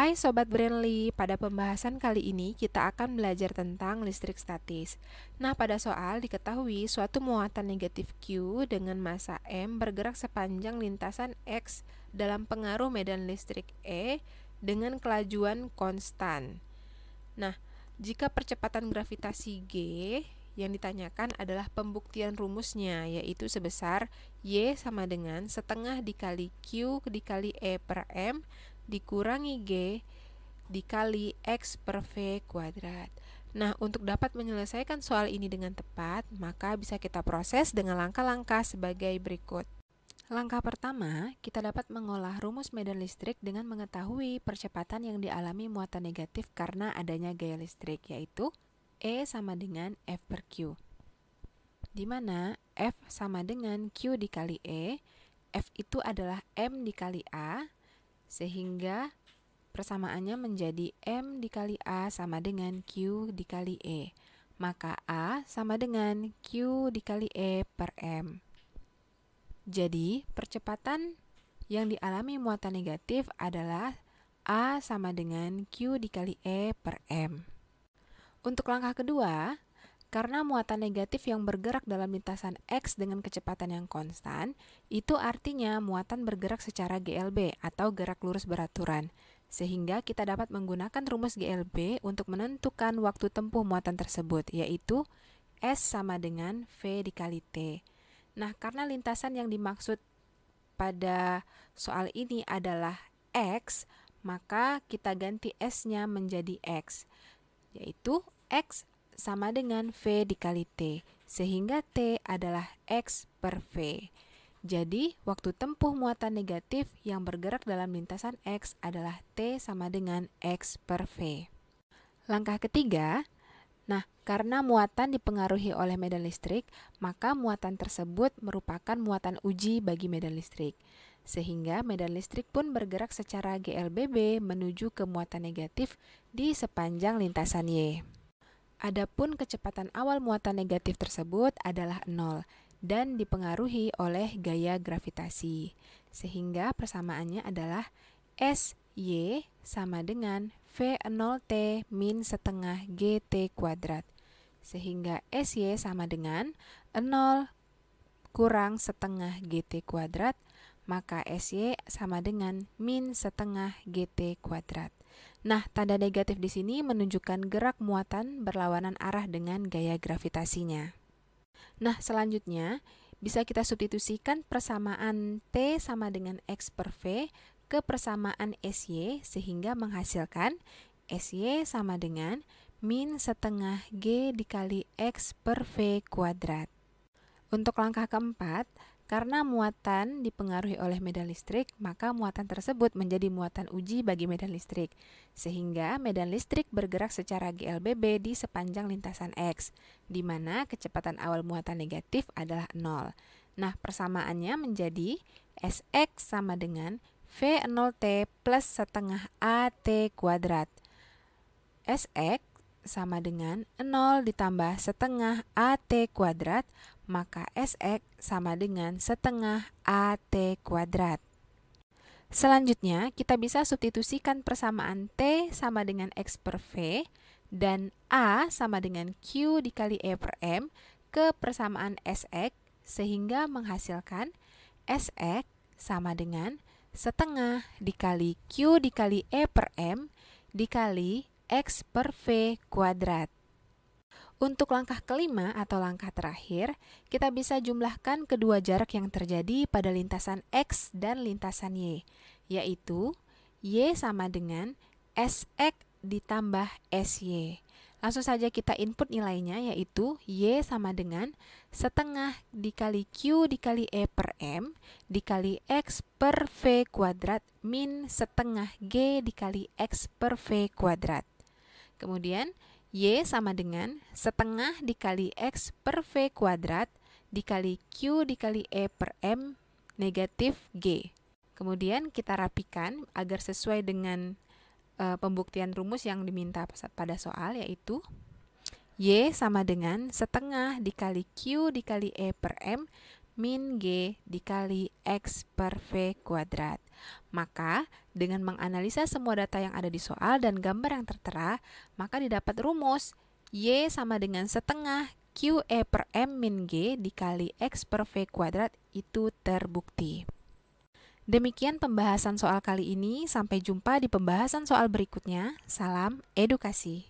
Hai Sobat Brandly, pada pembahasan kali ini kita akan belajar tentang listrik statis. Nah, pada soal diketahui suatu muatan negatif Q dengan massa M bergerak sepanjang lintasan X dalam pengaruh medan listrik E dengan kelajuan konstan. Nah, jika percepatan gravitasi G yang ditanyakan adalah pembuktian rumusnya yaitu sebesar Y sama dengan setengah dikali Q dikali E per M dikurangi G dikali X per V kuadrat. Nah, untuk dapat menyelesaikan soal ini dengan tepat, maka bisa kita proses dengan langkah-langkah sebagai berikut. Langkah pertama, kita dapat mengolah rumus medan listrik dengan mengetahui percepatan yang dialami muatan negatif karena adanya gaya listrik, yaitu E sama dengan F per Q. Di mana F sama dengan Q dikali E, F itu adalah M dikali A, sehingga persamaannya menjadi M dikali A sama dengan Q dikali E. Maka A sama dengan Q dikali E per M. Jadi, percepatan yang dialami muatan negatif adalah A sama dengan Q dikali E per M. Untuk langkah kedua, karena muatan negatif yang bergerak dalam lintasan X dengan kecepatan yang konstan, itu artinya muatan bergerak secara GLB atau gerak lurus beraturan. Sehingga kita dapat menggunakan rumus GLB untuk menentukan waktu tempuh muatan tersebut, yaitu S sama dengan V dikali T. Nah, karena lintasan yang dimaksud pada soal ini adalah X, maka kita ganti S-nya menjadi X, yaitu X sama dengan V dikali T, sehingga T adalah X per V. Jadi, waktu tempuh muatan negatif yang bergerak dalam lintasan X adalah T sama dengan X per V. Langkah ketiga, nah karena muatan dipengaruhi oleh medan listrik, maka muatan tersebut merupakan muatan uji bagi medan listrik. Sehingga medan listrik pun bergerak secara GLBB menuju ke muatan negatif di sepanjang lintasan Y. Adapun kecepatan awal muatan negatif tersebut adalah 0 dan dipengaruhi oleh gaya gravitasi. Sehingga persamaannya adalah S Y sama dengan V0T min setengah GT kuadrat. Sehingga s y sama dengan 0 kurang setengah GT kuadrat, maka s y sama dengan min setengah GT kuadrat. Nah, tanda negatif di sini menunjukkan gerak muatan berlawanan arah dengan gaya gravitasinya. Nah, selanjutnya bisa kita substitusikan persamaan T sama dengan X per V ke persamaan SY sehingga menghasilkan SY sama dengan min setengah G dikali X per V kuadrat. Untuk langkah keempat, karena muatan dipengaruhi oleh medan listrik, maka muatan tersebut menjadi muatan uji bagi medan listrik, sehingga medan listrik bergerak secara GLBB di sepanjang lintasan X, di mana kecepatan awal muatan negatif adalah 0. Nah, persamaannya menjadi Sx sama dengan V0T plus setengah AT kuadrat. Sx sama dengan 0 ditambah setengah AT kuadrat, maka SX sama dengan setengah AT kuadrat. Selanjutnya, kita bisa substitusikan persamaan T sama dengan X per V dan A sama dengan Q dikali E per M ke persamaan SX sehingga menghasilkan SX sama dengan setengah dikali Q dikali E per M dikali x per v kuadrat. Untuk langkah kelima atau langkah terakhir, kita bisa jumlahkan kedua jarak yang terjadi pada lintasan X dan lintasan Y, yaitu Y sama dengan SX ditambah SY. Langsung saja kita input nilainya, yaitu Y sama dengan setengah dikali Q dikali E per M dikali X per V kuadrat min setengah G dikali X per V kuadrat. Kemudian Y sama dengan setengah dikali X per V kuadrat dikali Q dikali E per M negatif G. Kemudian kita rapikan agar sesuai dengan e, pembuktian rumus yang diminta pada soal yaitu Y sama dengan setengah dikali Q dikali E per M min G dikali X per V kuadrat. Maka, dengan menganalisa semua data yang ada di soal dan gambar yang tertera, maka didapat rumus Y sama dengan setengah QE per M min G dikali X per V kuadrat itu terbukti. Demikian pembahasan soal kali ini, sampai jumpa di pembahasan soal berikutnya. Salam edukasi.